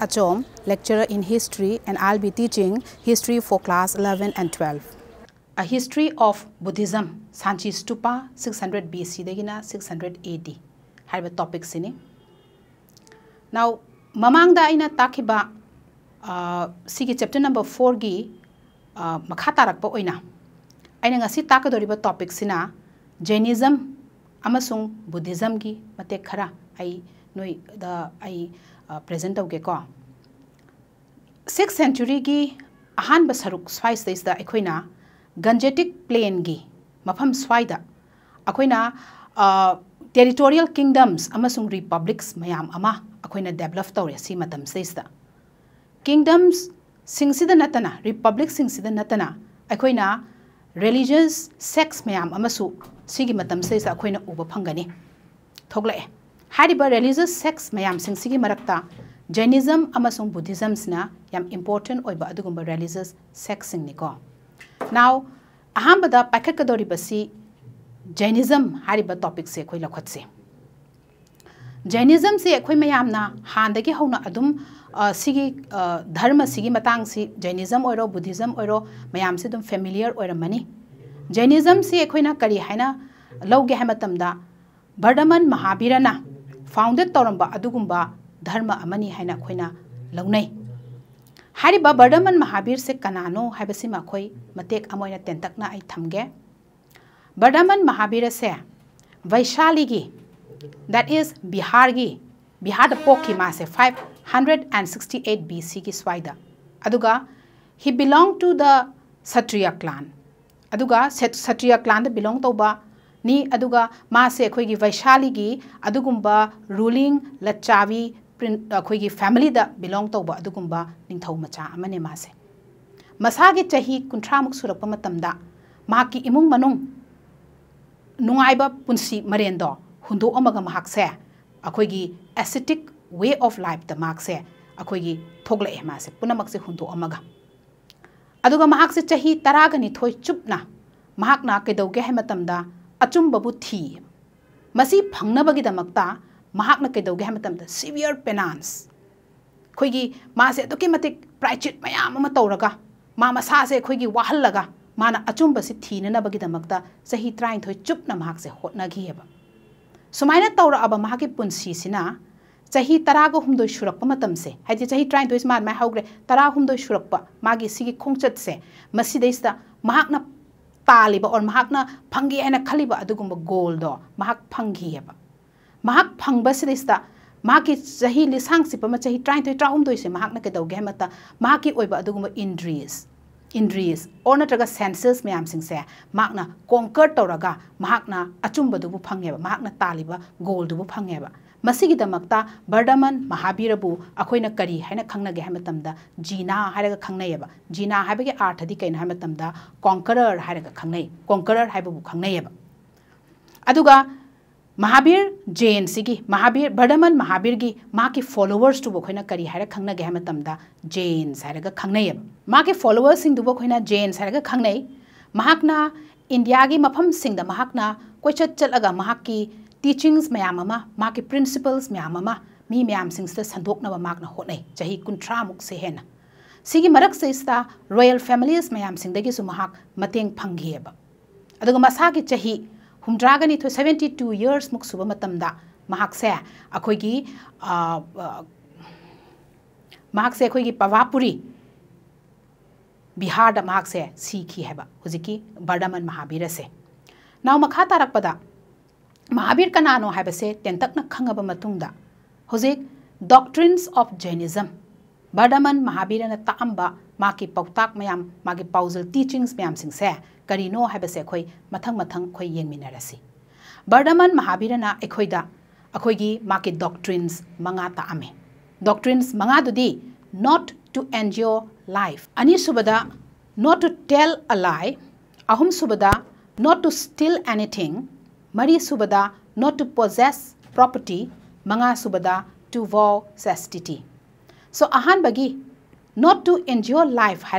Achom, lecturer in history and I'll be teaching history for class 11 and 12. A History of Buddhism, Sanchi Stupa, 600 BC, Degina, 600 AD. Have a topic sini. Now, Mamangda ina takiba, uh, sigi chapter number 4 gi, uh, makatarakpa oina. Aina ngasi takadoriba topic sina, Jainism, amasung Buddhism gi, mate khara, ai, noi, the, ai, uh, present auge ko. 6th century gi, ahanba saruk, swais da is da ekoina, Gangetic plain की मफम स्वाइद अखोना territorial kingdoms republics मैम अखोना develop तौर से मतसद kingdoms नतना रिपब्लिक नतना रिलीजियस सेक्स मैम से उब फंगने थोलै है रिलीजियस सेक्स मैम सिरक्त जैनीजम बुद्धिजम्सना इंपोर्टेंट रिलीजियस सेक्स सिंह ने नाउ अहम पाखकदरीबी जैनीजम जैनिज्म हारिब टॉपिक से अखोई लखोत्से जैनिज्म से अखोई मैं हानदगी हौना अदुम धर्म सिगी मतांग सि जैनिज्म ओइरो बुद्धिज्म ओइरो से दुम फेमिलियर ओइरमनी जैनिज्म से अखोना करी है लौगे है मतमदा महाबीरना महावीरना फाउंडेड तौर अदुगुम्बा धर्म अमनी हाइना बर्डमन महावीर से कनानो है मकोई तेंतकना थमगे बर्डमन महावीर से वैशाली दैट इज बिहार की बिहार पोखी मासे 568 हंड्रेड की स्वाइदा अदुगा ही belong to the Kshatriya clan अदुगा सत्रिया क्लान बिलोंग तब नि मासे अखोगी वैशाली की रूलिंग लच्चावी अखोगी फैमिली बिलोंग तब अब मचाने मासे मसा की चाह कमुक सूरप इमुंग मनु नाइब पुसी मरेंद हूंदोंगे अखोगी वे ऑफ लाइफ मासे अखोगी मासे पुनम से हूंदोंग से चाह तरह चुपना कौगे है अचुबू थी फंगनबीद कौगे सिवियर पेनास खुगी अद्क प्राइचि मैम तौरगा माँ मसासे वाहल मान अचुब से थीनगद चाही त्राइथ चुपना हटनाब सुम तौरब चाही तरह सूरप मतमसे चाही त्राइथ मा मैं हौग्रे तरह सूरप मागे खोचे ताब और फंगे है खलीब अगुब गोलदो फंगीब महाक फंग चाही लिसांग चाही ट्राइन थे ट्राउम दोइसे महाक ना के और ना सेंसेस में आम सिंग से महाक ना कॉन्कर ताली बा गोल दुगु फंगे बा मसी की करी है ना हम जीना है रगा खंगने जीना है बगे आठ अधिक इन है मतम दा है रगा महावीर जे एन सी की महावीर बर्धमन महावीर की माँ की फॉलोवर्स तो बोखना करी है खंगनगे जे एन सारगा खंगनय माँ के फॉलोवर्स सिंह जे एन सारगा खंगनय महाकना इंडिया की मफम कोई महाकना चलगा की टीचिंग्स मैम की प्रिंसीपल्स मैम मी मैम सिंह संदोकना माकना होने चाहे से हेन ना सिगी मरक से इसता फैमिलीज मैम सिंह मतें फंगेब मसा की चाह हमद्रागन इथ सेवेंटी टू इयर्स मूक् सूब मतसे पवापुरी बिहार महासे सीखी बर्डमन महावीर से ना मखा तारपद महावीर कनानो है तेंतक खब doctrines of Jainism Vardhaman Mahavira ने मा पौता मैं मागे पाउजल टीचिंग्स मैम से करीनो है मथं मथं खेमी बर्दमन महावीरनाखोदी मा की डॉक्ट्रीनस मंगा ताम डॉक्ट्रीनस मंगादी नोट टू एंजियो लाइफ अनीसुबद नोट टू टेल अ अहम अहमसुबद नोट टू स्टील एनीथिंग मरी मरीसुबद नोट टू पोजेस प्रॉपर्टी मंगासुबद टू वो सेस्टिटी सो अहानी नोट टू एंजियो लाइफ है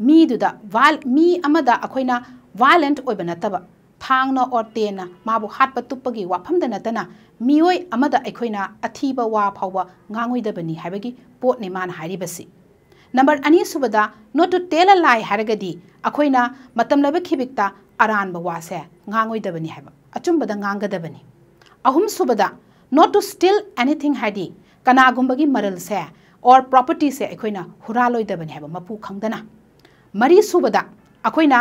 अखोना वायलेंट हो नब फांग और तेना माब तुप की वाफम नईना अथीब वा फाव गांगदबनी है पोटने मानबी नंबर अनीसुब नोट टू तेल लाई है खिबिकता अरब वासे गांगदबनी है अचुबदांगदबनी अहमसुब नोट टू स्टील एनीथिंग है की मरल से और प्रॉपर्टी से अखोना हुरा लोदबनी है मपू खना मरी सूबद अखोना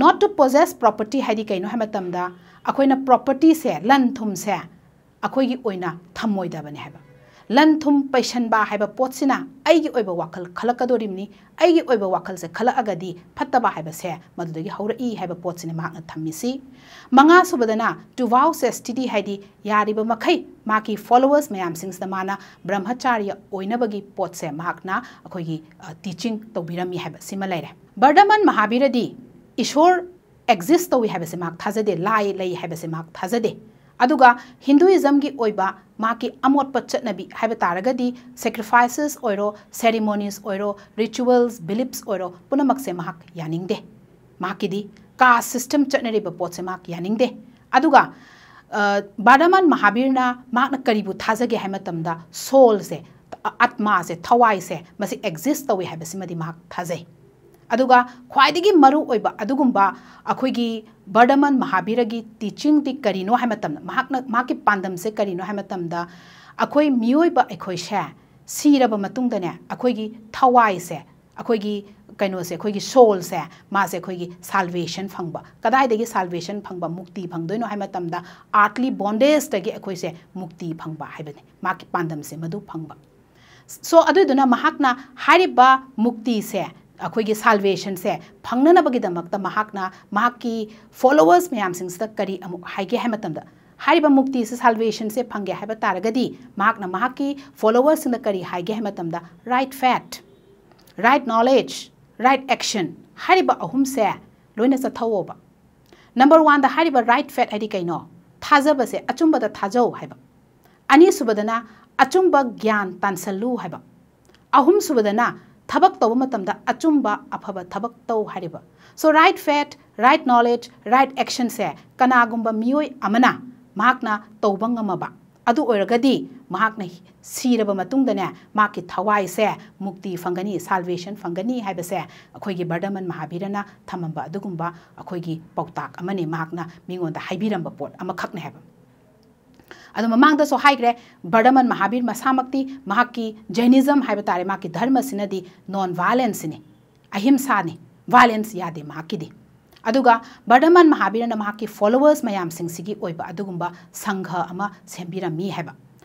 नॉट टू पोजेस प्रॉपर्टी है कहीं है अखोना प्रॉपर्टी से लन थे से अखोगी है लंथुम थुम पैसनबा है पोटना वखल खलकदोरीमनी वखल से खलगदी फतब है हौरई है पोटने थमी मंगा सूबदना टुवाउ स्टीडी है यारीबमखई मा की फॉलोवर्स मैम माना ब्रह्मचार्य होगी पोटसे अखोगी टीचिंग तौरमी है बर्दमन महावीरदी ईश्वर एग्जिस्ट तौी है थाजदे लाई लई है थाजदे हिंदुजमी अमोप चटनी है सेक्रीफाइसेस सेरेमोनीस रिचुअल्स बिलीप्स पुनमे यादे कास्ट सिस्टम पोटे पोसे यादे बारमन महावीरना कई थाजगे है सोल से आत्मा से थवाई से एक्जिस्ट तौ है थाजे बर्डमन महावीर की टीचिंग कई पादम से कई मईबे थवासे कहनोसे सोल से मासे सालवेशन फंब कदाई सालवेसन फंब मुक्ति फंगदनो आर्टली बोंडेजे मुक्ति फंब पादम से मधु फंब सो अदुना मुक्ति से अखोगे सालवेशन से फंगनबगीदी फॉलोवर्स मैं करी है मुक्ति से सालवेशन से फंगे है फॉलोवर्स करी है right faith right knowledge right action है अहम से लोन चथब नंबर वन राइट फैट है कौ थाजब से अचुब है अनीसुबदना अचुब ग्यान तानसलू है अहम सुबदना थबक तब मतम अचुब अफब थबक तौ है so right faith right knowledge right action से कनागुब मियोय तौब अदरगदी सीरब थवाई से मुक्ति फंगनी साल्वेशन फंगनी है बसे अखोई बर्दमन महावीरना थमब अगुब अखोई पौताक अमने माकना मिंगोंदा हाइबीरंब पोट है मांग सो हाइग्रे बर्डमन महावीर मसाती जैनिजम है तारे मा की धर्म सिनदी नॉन वायलेंस ने अहिंसा ने वायलेंस यादे माकी अगर बर्डमन फॉलोवर्स मैम सिंह संघ है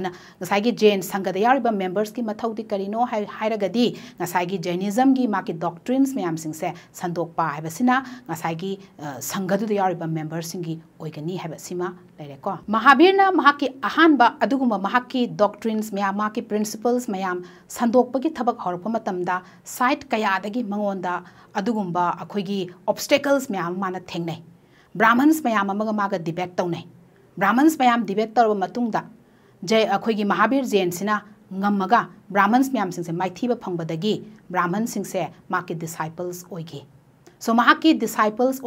जेन या मेंबर्स की मौद कौ हैगी जेनिजम की मा की डॉक्ट्रीन मैम से संदोपाई मेंबर्स महावीर की अहब की डॉक्ट्रीन मैं की प्रिंसीपल मैं संदोप की थब हो साइट कयादी ऑब्स्टेकल्स मैं मान थे ब्राह्मण्स मैं डिबेट तौने ब्राह्मण्स मैं डिबेट तौर जय अखोई की महावीर जयंसीना ब्राह्मण्स मैम से माथीब फंगदी ब्राह्मण सिंह से माँ के डिसाइपल्स सो डिसाइपल्स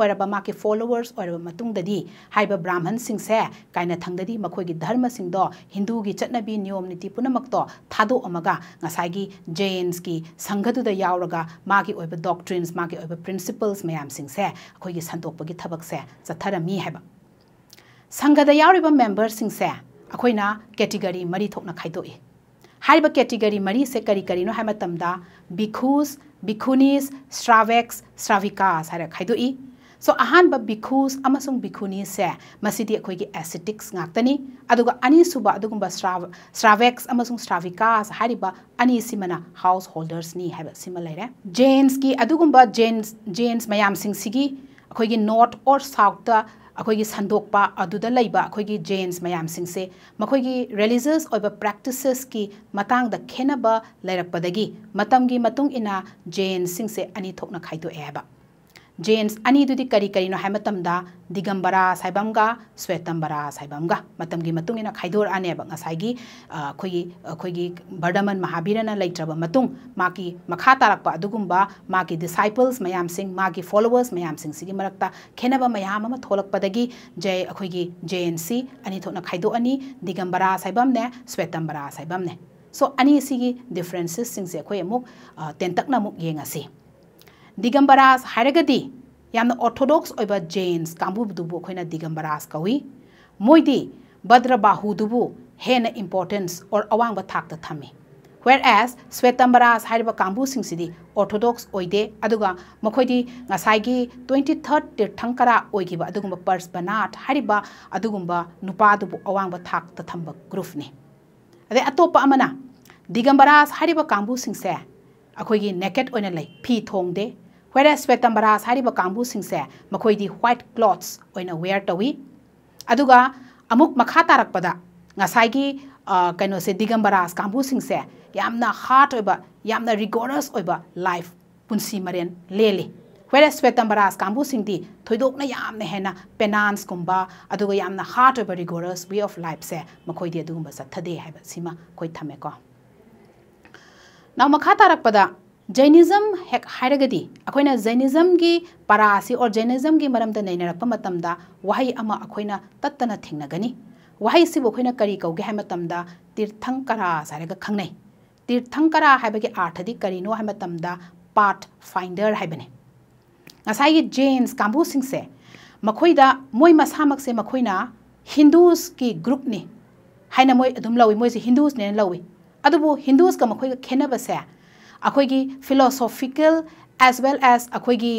के फॉलोवर्स होब ब्राह्मण सिंह से कई थी मोदी धर्म सिंह हिंदू की चटना नियम नीति पुनमोमगाई जेन्स की संघदी डॉक्ट्रीन्स माँ के प्रिंसीपल्स मैम से अखोई की थबक से चथरमी है संघद मेम्बर सिंह से अखोना कैटेगरी मरी थोन खाई हाइब कैटेगरी मरी से करी करीनो है बिखूस बिखुनीस स्ट्रावेक्स स्ट्राविकास है खाई सो अहब बिखूस बिखुनी से मसीदी अखोगी एसिटिक्स गातनी अनीसुब स्ट्राव स्ट्रावेक्स स्ट्राविकास अनीसीमना हाउस होल्डर्स नी है जेन्स की जेन्स जेन्स मैम सिंह अखोगी नॉर्थ और साउथ सन्दोंपी जेन्स मैम से रिलीजस प्रैक्टिसेस की मतांग खेनबा लेरपदगी मतंगी मतुंग इना जेन सिंग से अनी थोकना खाइदो एबा जेन्स अनी करी करी है दिगंबरा सैबंगा स्वेतंबरा सैबंगा मतंगी खाइदोर आने वसाई की बर्दमन महावीर लेट्रबी मखा तारगुबा की डिसाइपल्स मैम सिंह की फॉलोवर्स मैम सिंह खेनब मैम थोलपदी जे अखी जे एन सी अनी खाइदनी दिगंबरा सैबमने स्वेतंबरा सैबमने सो अनी डिफ्रेंसीसेंसे अमुक तेंतना येसी दिगंबराज है ऑर्थोडॉक्स जेन्स काम्बूब दिगंबराज कौी मोदी भद्रबाहूब हेन इम्पोर्टेंस और अवांग था थमें वेर एस स्वेतंबराज है काम्बू सिंह ऑर्थोडॉक्स ट्वेंटी थर्ड तीर्थंकराब पर्स बनाथ हैब अवांग था थम ग्रुफ ने अटोपना दिगंबराज है काम्बू सिंह नेकेट फी थोंदे ꯋꯦꯔꯦꯁ ꯁ꯭ꯋꯦꯇꯝꯕꯔꯥꯁ ꯍꯥꯏꯔꯤꯕ ꯀꯥꯡꯕꯨꯁꯤꯡꯁꯦ ꯃꯈꯣꯏꯗꯤ ꯋꯥꯏꯠ ꯀ꯭ꯂꯣꯠꯁ ꯑꯣꯏꯅ ꯋꯦꯌꯔ ꯇꯧꯏ ꯑꯗꯨꯒ ꯑꯃꯨꯛ ꯃꯈꯥ ꯇꯥꯔꯛꯄꯗ ꯉꯁꯥꯏꯒꯤ ꯀꯩꯅꯣꯁꯦ ꯗꯤꯒꯝꯕꯔꯥꯁ ꯀꯥꯡꯕꯨꯁꯤꯡꯁꯦ ꯌꯥꯝꯅ ꯍꯥꯔꯠ ꯑꯣꯏꯕ ꯌꯥꯝꯅ ꯔꯤꯒꯣꯔꯁ ꯑꯣꯏꯕ ꯂꯥꯏꯐ ꯄꯨꯟꯁꯤ ꯃꯔꯦꯟ ꯂꯦꯜꯂꯤ ꯋꯦꯔꯦꯁ ꯁ꯭ꯋꯦꯇꯝꯕꯔꯥꯁ ꯀꯥꯡꯕꯨꯁꯤꯡꯗꯤ ꯊꯣꯏꯗꯣꯛꯅ ꯌꯥꯝꯅ ꯍꯦꯟꯅ ꯄꯦꯅꯥꯟꯁꯀꯨꯝꯕ ꯑꯗꯨꯒ ꯌꯥꯝꯅ ꯍꯥꯔꯠ ꯑꯣꯏꯕ ꯔꯤꯒꯣꯔꯁ ꯋꯦ ꯑꯣꯐ ꯂꯥꯏꯐꯁꯦ ꯃꯈꯣꯏꯗꯤ ꯑꯗꯨꯒꯨꯝꯕ ꯆꯠꯊꯗꯦ ꯍꯥꯏꯕ ꯁꯤꯃ ꯑꯩꯈꯣꯏ ꯊꯝꯃꯦꯀꯣ ꯅꯥꯎ ꯃꯈꯥ ꯇꯥꯔꯛꯄꯗ जैनिजम है अखोन जैनिजम की परा से और जैनिजम की मरम नईनरपम वही तत्न थेगनी वही करी कौगे है तीर्थंकरा खने तीर्थंकरा है अर्थद करीनो है पाठ फाइंडर हैबने जेन्स कामू से मई से मखना हिंदूस की ग्रुप ने है मोदी अदम लौ हिंदूस ने लौ हिंदूस का मखोई खेनबसे अखोगी फिलोसोफिकल एज वेल एज अखोगी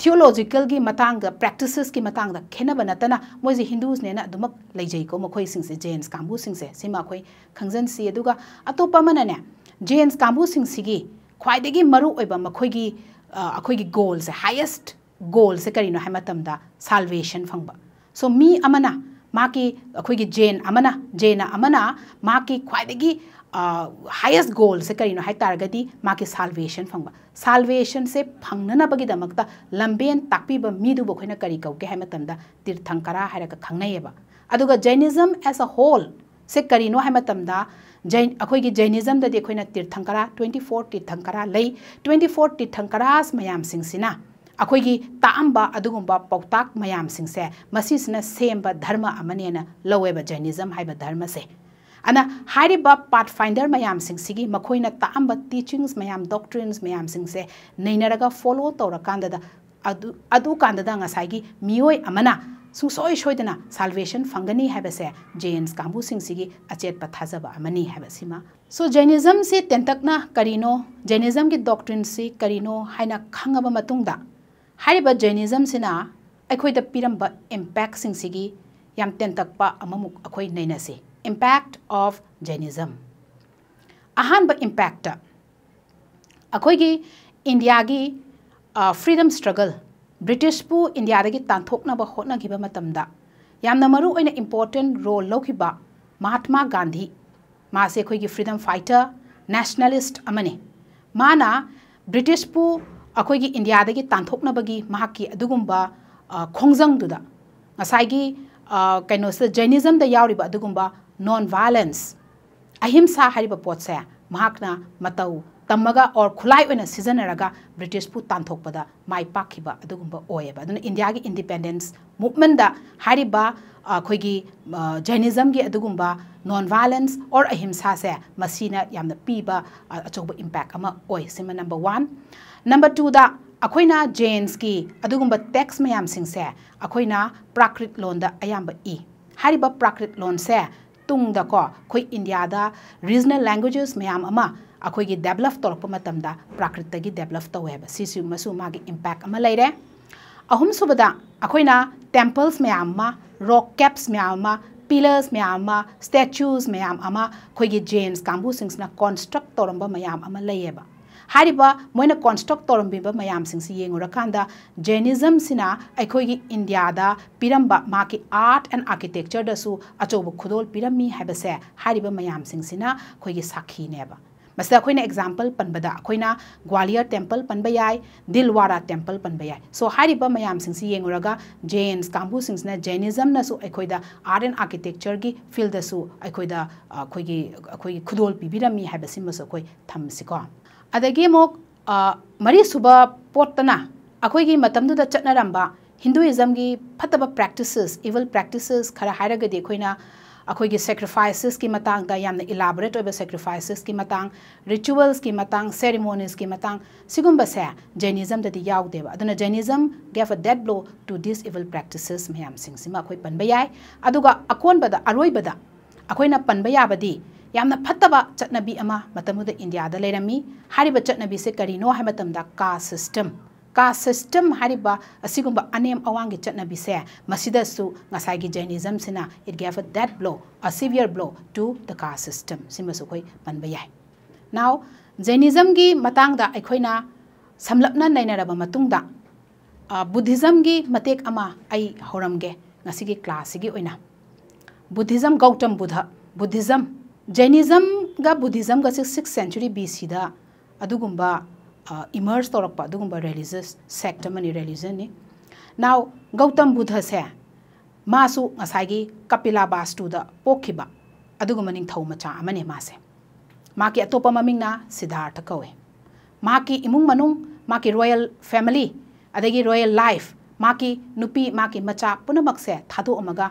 थियोलॉजिकल की मतंग प्रैक्टिसेस की मतंग खेनब नतना मोजे हिंदूज ने अदमक लेजैको जेन्स सिंसे जेंस कांबू सिंसे सिमा अखोई खंगजन सी अदुगा अतोप मनाने जेंस कांबू सिंसिगी ख्वाइदगी गोल से हाईएस्ट गोल से करिनो है मतमदा साल्वेशन सो मी अमना मा की अखोगी जेन अमना जेन अमना मा की ख्वाई हाइस्ट गोलसे कहीं हाईतारगदी माके सालवेशन फंग सालवेशन से फंगनबगीदमक लंबेन ताकब मीदूबना करी कौके है तीर्थंकरा है खनब जैनिजम एज अ होल से करीनो है जैन 24 जैनिजम अखोना तीर्थंकरा ट्वेंटी फोर अखोई की तांबा फोर तीर्थंकरा मैम सिंह ने सेम बा धर्म ꯃꯌꯥꯝꯁꯤꯡꯁꯦ ना लोए बा जैनिज्म ꯂꯧꯋꯦꯕ बा धर्म से अब पाथ फाइडर मैम सिंह मकोन ताब टीचिंग्स मैम डॉक्ट्रीनस मैम सिंह नईनर फोलो तौरकान सूसोई सोदा सालवेशन फंगनी है जेन्स कामू सिंह की अचेब थाजब आम सो जैनीजम से तेंतना करीनो जैनीजम की डॉक्ट्रीन से करीनो है खाब जैनीजम से अखोद पीरब इम्पैक्ट तेंतक अखोई नईनसी impact of Jainism अहानब impact अखोगी इंडिया की फ्रीडम स्ट्रगल ब्रिटिश पु इंडिया दगी तांथोकनब होटनगिब मतमदा यामना मरु ओइन इंपोर्टेंट रोल लौखिब महात्मा गांधी मासे अखोगी फ्रीडम फाइटर नेशनलिस्ट अमने माना ब्रिटिश पु अखोगी इंडिया दगी तांथोकनबगी महाकी अदुगुंब खोंजंगदुदा ngasai gi kaino sa jainism da yauri ba dugum ba non violence अहिंसा है पोचे मतौ तमग और खुलाई सिजनरगा ब्रिटिश पु माई पाब अदुगुम्ब इंडिया की इंडिपेंडेंस मूवमेंट अखोगी जैनिज्म की अगुब नॉन वायलेंस और अहिंसा से मसीना यामना पीब अचौब इंपैक्ट नंबर वन नंबर टूद अखोना जेन्स की अगुब टेक्स मैम सिंग से अखोना प्राकृत लोन अयाब इ प्राकृत लोन से ꯇꯨꯡꯗꯀꯣ ꯑꯩꯈꯣꯏ ꯏꯟꯗꯤꯌꯥꯗ ꯔꯤꯖꯅꯦꯜ ꯂꯦꯡꯒ꯭ꯋꯦꯖꯦꯁ ꯃꯌꯥꯝ ꯑꯃ ꯑꯩꯈꯣꯏꯒꯤ ꯗꯦꯕꯂꯞ ꯇꯧꯔꯛꯄ ꯃꯇꯝꯗ ꯄ꯭ꯔꯀ꯭ꯔꯤꯠꯇꯒꯤ ꯗꯦꯕꯂꯞ ꯇꯧꯋꯦ ꯍꯥꯏꯕ ꯁꯤꯁꯤꯃꯁꯨ ꯃꯥꯒꯤ ꯏꯝꯄꯦꯛ ꯑꯃ ꯂꯩꯔꯦ ꯑꯍꯨꯝꯁꯨꯕꯗ ꯑꯩꯈꯣꯏꯅ ꯇꯦꯝꯄꯜꯁ ꯃꯌꯥꯝ ꯑꯃ ꯔꯣꯛ ꯀꯦꯞꯁ ꯃꯌꯥꯝ ꯑꯃ ꯄꯤꯂꯔꯁ ꯃꯌꯥꯝ ꯑꯃ ꯁ꯭ꯇꯦꯆꯨꯁ ꯃꯌꯥꯝ ꯑꯃ ꯑꯩꯈꯣꯏꯒꯤ ꯖꯦꯟꯁ ꯀꯥꯡꯕꯨꯁꯤꯡꯁꯤꯅ ꯀꯣꯟꯁꯇ꯭ꯔꯛ ꯇꯧꯔꯝꯕ ꯃꯌꯥꯝ ꯑꯃ ꯂꯩꯌꯦꯕ कॉन्स्ट्रक्ट तौरब मैम सिंगरकान जैनिजम से इंडिया पीरब मा की आर्ट एंड आर्किटेक्चर अचौब खुदोल पीरमी है मैम सिंह साखीनेब मसद अखोने एग्जाम्पल पनबद ग्वालियर टेम्पल पनब याय दिलवारा टेम्पल पनब याय सो है मैम सिंसी येंगुरगा जेन्स कांबू सिंह जैनिज्म नसु अखोइदा आर्ट एंड आर्किटेक्चर की फील्ड अखोद अखोइदा पीबीरमी है खुदोल पिबिरमी हाबसिम अदगी मरी सूब पोतना अखोई की मतम की फतब प्रैक्टिसेस इवल प्रैक्टिसेस खरा हायरगदी अखोइना अखोई की सेक्रिफाइसेस की मतंग यामना इलाबोरेट होबे की मतंग रिचुअल्स की मतंग सेरेमोनीस की मतंग सिगुम बसे जैनीजम ददी याउदेब अदना gave a dead blow to this evil practices मैम सिंह सिमा अखोई अकोबद अदुगा अखोना बदा अरोय फतब चुद इंडिया लेरमी चटनासे कहींनो है का सिस्टम का सिस्टम हैब अनेम अवांग चटनासेसाई जर्नीजम से it gave a dead blow a severe blow to the का सिस्टम से पब जाए नाउ जर्नीजम की अखोना समलप नईनब बुद्धिजम की हौरमगे क्लास की बुद्धिजम गौतम बुध बुद्धिजम जैनीजम का बुद्धिजम का सिक्स सेंचुरी बी सी अगुब तौर तौरप रिलीजियस सेक्ट में रिलीजन नाउ गौतम बुद्ध से मासूसा कपिला बास्टूद पोखिब मचाने मासे मा की अटोप ममना सिद्धार्थ कौे मा इमुंग मनुंग मा रोयल फेमली अदगी रोयल लाइफ मा की नुपी मा मचा पुनमक से थादोमगा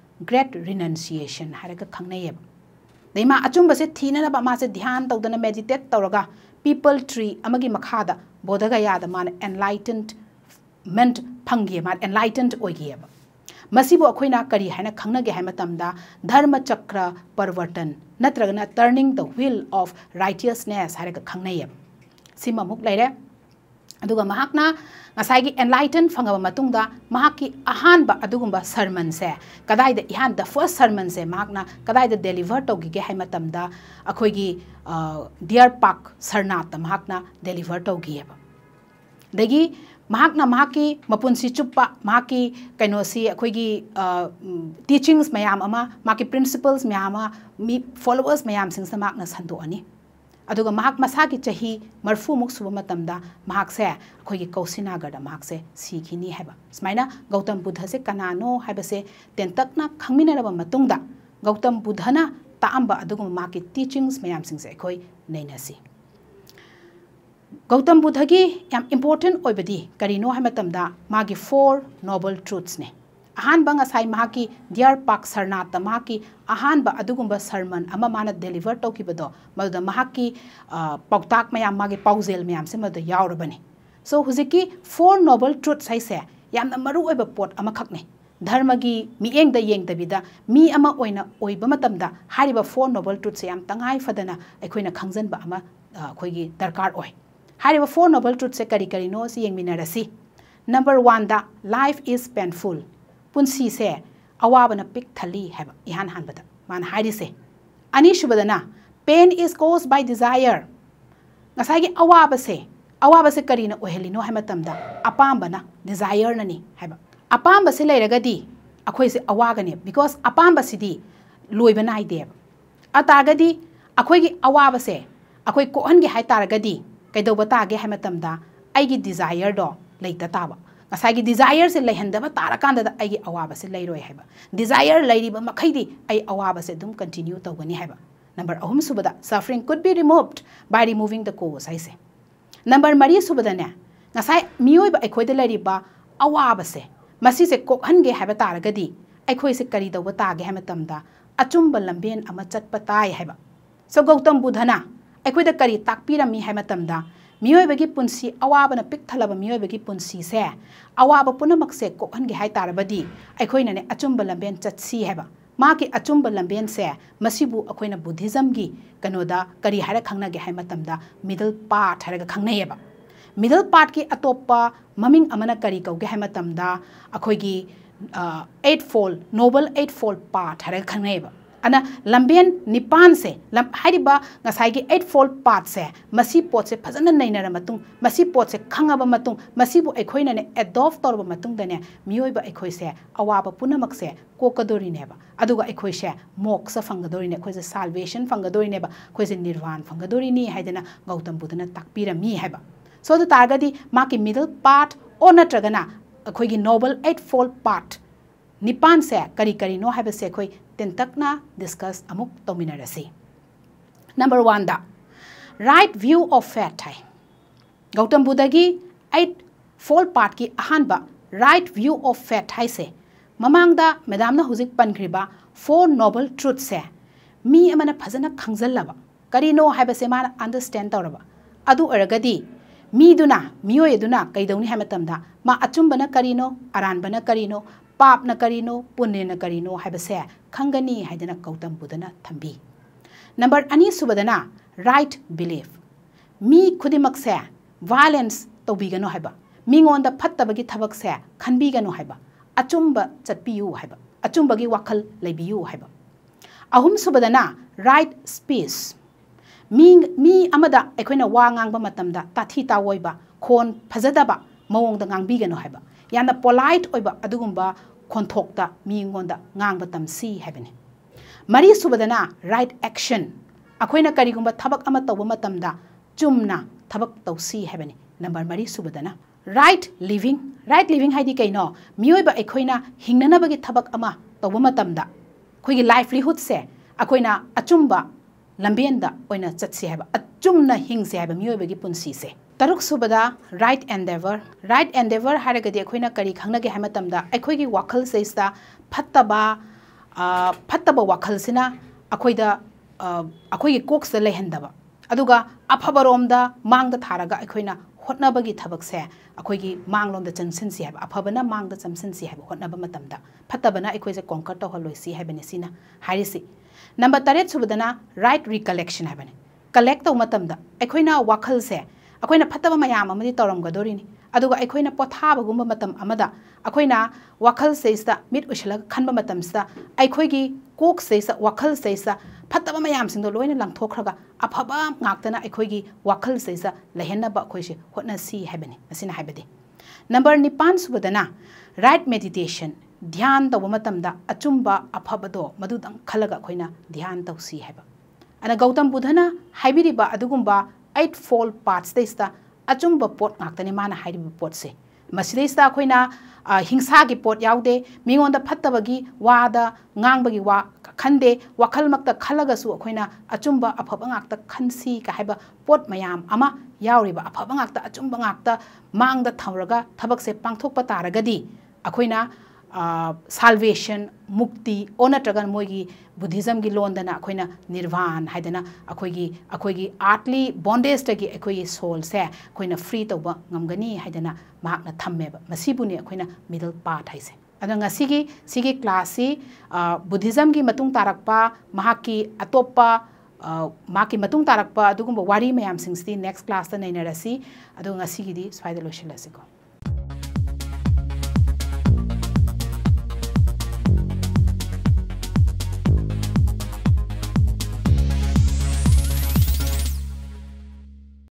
ग्रेट रिनन्सिएसन हाइरग खंगनेब दैमा अचुब से थीन मासे ध्यान तौदन मेडिटेट तौर पीपल ट्री मखाद बोधग याद मान एनलाइटनमेंट फंगे मान एनलाइटन ओगेब मसीबु अखोइना करी हैन खंगनगे है धर्म चक्र परवर्तन नत्रगना turning the wheel of righteousness हाइरग खंगनेब सिममुक लेरे ꯑꯗꯨꯒ ꯃꯍꯥꯛꯅ ꯉꯁꯥꯏꯒꯤ ꯑꯦꯟꯂꯥꯏꯇꯟ ꯐꯪꯉꯕ ꯃꯇꯨꯡꯗ ꯃꯍꯥꯛꯀꯤ ꯑꯍꯥꯟꯕ ꯑꯗꯨꯒꯨꯝꯕ ꯁꯔꯃꯟꯁꯦ ꯀꯗꯥꯏꯗ ꯏꯍꯥꯟꯗ ꯐꯥꯔꯁ ꯁꯔꯃꯟꯁꯦ ꯃꯍꯥꯛꯅ ꯀꯗꯥꯏꯗ ꯗꯦꯂꯤꯚꯔ ꯇꯧꯈꯤꯒꯦ ꯍꯥꯏ ꯃꯇꯝꯗ ꯑꯩꯈꯣꯏꯒꯤ ꯗꯤꯌꯔ ꯄꯥꯛ ꯁꯔꯅꯥꯠꯇ ꯃꯍꯥꯛꯅ ꯗꯦꯂꯤꯚꯔ ꯇꯧꯈꯤꯑꯕ ꯑꯗꯒꯤ ꯃꯍꯥꯛꯅ ꯃꯍꯥꯛꯀꯤ ꯃꯄꯨꯟꯁꯤ ꯆꯨꯞꯄ ꯃꯍꯥꯛꯀꯤ ꯀꯩꯅꯣꯁꯤ ꯑꯩꯈꯣꯏꯒꯤ ꯇꯤꯆꯤꯡꯁ ꯃꯌꯥꯝ ꯑꯃ ꯃꯍꯥꯛꯀꯤ ꯄ꯭ꯔꯤꯟꯁꯤꯄꯜꯁ ꯃꯌꯥꯝ ꯑꯃ ꯃꯤ ꯐꯣꯂꯣꯋꯔꯁ ꯃꯌꯥꯝꯁꯤꯡꯁꯤꯗ ꯃꯍꯥꯛꯅ ꯁꯟꯗꯣꯛꯑꯅꯤ मसा की चाह मरफूमुक सूबसे कौशिनागढ़ सिखनी है गौतम बुद्ध से कनानो है तेंतना खानीन गौतम बुद्धना ताब की टीचिंग्स मैम से नईनसी गौतम बुद्ध की इंपोर्टेंट होबदी नोबल ट्रूथ्स ने अहानबंगी दियार पाक सरनाथ की अहानब अगुब सरमन मान डेलीवर तौकीबदो मद की पौता मैम पाजेल मैम से मदबने सो हजी फोर नोबल ट्रुथ से मरुब पोटने धर्म की मेंद येंद फोर नोबल ट्रुथ से तंगाई खजब दरकार फोर नोबल ट्रुथ से कई कई number one life is painful पुंसी से अवाबन पिक थली है इहान हान बद मान हाइडी से अनिशुबदना pain is cause by desire गसा की अवाब से अवाब से करी न ओहेलिनो है मतम द अपाम बना डिजायर ननी है ब अपाम बसे ले रगदी अखोय से अवागने बिकॉज अपाम बसी दी लोई बनाई दे अतागदी अखोय की अवाब से अखोय कोहन की है तारगदी कैदो बता गे है मतम द आई की डिजायर डॉ लेता ताबा डिजायर से लेहनब तारकानदी अवाब से लेर है डिजायर लेरबी अवाब से कंटिन्यू तौने है नंबर अहम सुब suffering could be removed by removing the cause है नंबर मरी सुबदने अवाब से कोहंगे है तारगदी से कई तब तागे है अचुब लम्बे चटप ताए है सौ गौतम बुधना अखोद कई तापीरमी है मोयी अवाब पिथलब मोयी से अवाब पुनम से कोहनगे अखोने अचुब लंबे चत्सी है माँ की लंबे से बुद्धिजम की कनोद करी है खाने है मिदल पार्ट है खाब मिदल पार्ट की अटोप मम कौगे है अखोगी eightfold noble eightfold part है खाब अन लंबेन निपान से लंबाई एट फोल पार्ट से पोट से फिर पोट से खाबने एडोप तौरने मोब से अवाब पुनम से कोकदरीनेखोसे मोक्स फंगदरीने अखोसे सालवेशन फंगदरीने अखोसे निर्वाण फंगदरीनी गौतम बुद्धन तकमी सो तारगे माँ मिदल पार्ट ओ नगना अखोगी नोबल एट फोल पार्ट निपान से कई कई नो है ꯇꯦꯟꯇꯛꯅ ꯗꯤꯁꯀꯁ ꯑꯃꯨꯛ ꯇꯧꯃꯤꯟꯅꯔꯁꯤ ꯅꯝꯕꯔ ꯋꯥꯟꯗ ꯔꯥꯏꯠ ꯚ꯭ꯌꯨ ꯑꯣꯐ ꯐꯦꯠ ꯍꯥꯏ गौतम बुद्धगी एट फोल पार्ट की अहब राइट व्यू ऑफ फेट है ममांग मैदाम हजिक पनख्रीब फोर नोबल ट्रुथ से मी फजन खाजलब करीनो है मान अंडरस्टैंड तौरब अदरगदी मीदुना मियोयदुना कईदौनी है मा अचुंबना करीनो अरानबना करीनो पाप न करीनो पुण्य न करीनो है खंगनी हैदना गौतम बुद्धना थम्बी नंबर अनी सुबदना राइट बिलीव मी खुद से वायलेंस तौबीगनो हैबा मीगोंद फत्तबगी थबक से खनबीगनो हैबा चटपीयु है हैबा की वखल लेबियु है अहम सुबदना राइट स्पीच मीन मी अमदा अखोइना वा गांगब मतमदा ताथि खोन फजदबा मवोंद गांगबीगनो हैबा पोलाइट ओइबा ꯈꯣꯟꯊꯣꯛꯇ ꯃꯤꯉꯣꯟꯗ ꯉꯥꯡꯕ ꯇꯝꯁꯤ ꯍꯥꯏꯕꯅꯤ ꯃꯔꯤꯁꯨꯕꯗꯅ ꯔꯥꯏꯠ ꯑꯦꯛꯁꯟ ꯑꯩꯈꯣꯏꯅ ꯀꯔꯤꯒꯨꯝꯕ ꯊꯕꯛ ꯑꯃ ꯇꯧꯕ ꯃꯇꯝꯗ ꯆꯨꯝꯅ ꯊꯕꯛ ꯇꯧꯁꯤ ꯍꯥꯏꯕꯅꯤ ꯅꯝꯕꯔ ꯃꯔꯤꯁꯨꯕꯗꯅ ꯔꯥꯏꯠ ꯂꯤꯕꯤꯡ ꯔꯥꯏꯠ ꯂꯤꯕꯤꯡ ꯍꯥꯏꯗꯤ ꯀꯩꯅꯣ ꯃꯤꯑꯣꯏꯕ ꯑꯩꯈꯣꯏꯅ ꯍꯤꯡꯅꯅꯕꯒꯤ ꯊꯕꯛ ꯑꯃ ꯇꯧꯕ ꯃꯇꯝꯗ ꯑꯩꯈꯣꯏꯒꯤ ꯂꯥꯏꯐꯂꯤꯍꯨꯗꯁꯦ ꯑꯩꯈꯣꯏꯅ ꯑꯆꯨꯝꯕ ꯂꯝꯕꯦꯟꯗ ꯑꯣꯏꯅ ꯆꯠꯁꯤ ꯍꯥꯏꯕ ꯑꯆꯨꯝꯅ ꯍꯤꯡꯁꯦ ꯍꯥꯏꯕ ꯃꯤꯑꯣꯏꯕꯒꯤ ꯄꯨꯟꯁꯤꯁꯦ तरुक सुबदा राइट एंडेवर राइट एंडेवर हैगदेन कई खागे है वखल से फब फब वखल से कोक से लेहब अफब रोम मांग थारगना हटनाब की थबसे अखोई मांगलोम चमसन से अफबना मांग चमसन से हटना फतबना अखोजे कौकर तौहलोसी नंबर तरह सुबदना राइट रिकलेक्शन है कलेक्ट तौर अखोना वखल से ꯑꯩꯈꯣꯏꯅ ꯐꯠꯇꯕ ꯃꯌꯥꯝ ꯑꯃꯗꯤ ꯇꯧꯔꯝꯒꯗꯣꯔꯤꯅꯤ ꯑꯗꯨꯒ ꯑꯩꯈꯣꯏꯅ ꯄꯣꯊꯥꯕꯒꯨꯝꯕ ꯃꯇꯝ ꯑꯃꯗ ꯑꯩꯈꯣꯏꯅ ꯋꯥꯈꯜꯁꯤꯗ ꯃꯤꯠ ꯑꯣꯏꯁꯤꯜꯂꯒ ꯈꯟꯕ ꯃꯇꯝꯁꯤꯗ ꯑꯩꯈꯣꯏꯒꯤ ꯀꯣꯛꯁꯤꯗ ꯋꯥꯈꯜꯁꯤꯗ ꯐꯠꯇꯕ ꯃꯌꯥꯝꯁꯤꯡꯗꯣ ꯂꯣꯏꯅ ꯂꯪꯊꯣꯛꯈ꯭ꯔꯒ ꯑꯐꯕ ꯉꯥꯛꯇꯅ ꯑꯩꯈꯣꯏꯒꯤ ꯋꯥꯈꯜꯁꯤꯗ ꯂꯩꯍꯟꯅꯕ ꯑꯩꯈꯣꯏꯁꯦ ꯍꯣꯠꯅꯁꯤ ꯍꯥꯏꯕꯅꯤ ꯃꯁꯤꯅ ꯍꯥꯏꯕꯗꯤ ꯅꯝꯕꯔ ꯅꯤꯄꯥꯟ ꯁꯨꯕꯗꯅ ꯔꯥꯏꯠ ꯃꯦꯗꯤꯇꯦꯁꯟ ध्यान तब अचुब अफबदो मदद खलग अखोना ध्यान तौसी है अन गौतम बुधना हाइब eight fold parts they sta achung ba pot ngak tani mana hai ba pot se maside sta khoina hingsa gi pot yau de mingon da phatta ba gi wa da ngang ba gi wa khan de wa khal mak ta khala ga su khoina achung ba apha ba ngak ta khan si ka hai ba pot mayam ama yauri ba apha ba ngak ta achung ba ngak ta mang da thauraga thabak se pangthok pa taraga di akhoina salvation मुक्ति ओ नगन मोई Buddhism की लोदना अखोना निर्वाण है अखोगी अखोगी आर्टली बोंडेजी की soul से अखोना free तब गमगनी थमेबूने अखोना middle part है अगसी क्लास बुद्धिजम की अतोप मांग तारप अगुब वारी मैम सिंह नेक्स्ट क्लास नईनरसी अगर स्वाद लोशलो